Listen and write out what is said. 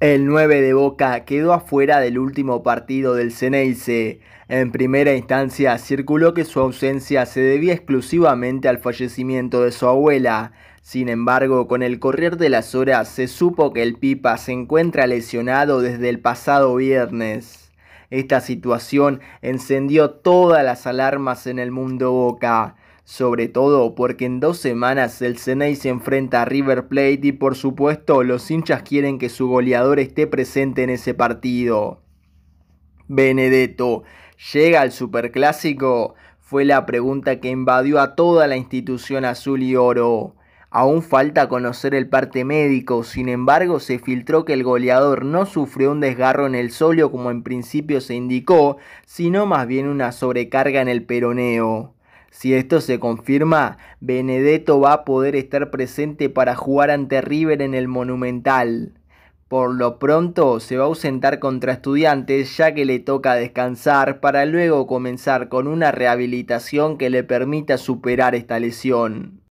El 9 de Boca quedó afuera del último partido del Ceneice. En primera instancia circuló que su ausencia se debía exclusivamente al fallecimiento de su abuela. Sin embargo, con el correr de las horas se supo que el Pipa se encuentra lesionado desde el pasado viernes. Esta situación encendió todas las alarmas en el mundo Boca sobre todo porque en dos semanas el Ceney se enfrenta a River Plate y por supuesto los hinchas quieren que su goleador esté presente en ese partido. Benedetto, ¿llega al Superclásico? Fue la pregunta que invadió a toda la institución azul y oro. Aún falta conocer el parte médico, sin embargo se filtró que el goleador no sufrió un desgarro en el solio como en principio se indicó, sino más bien una sobrecarga en el peroneo. Si esto se confirma, Benedetto va a poder estar presente para jugar ante River en el Monumental. Por lo pronto se va a ausentar contra estudiantes ya que le toca descansar para luego comenzar con una rehabilitación que le permita superar esta lesión.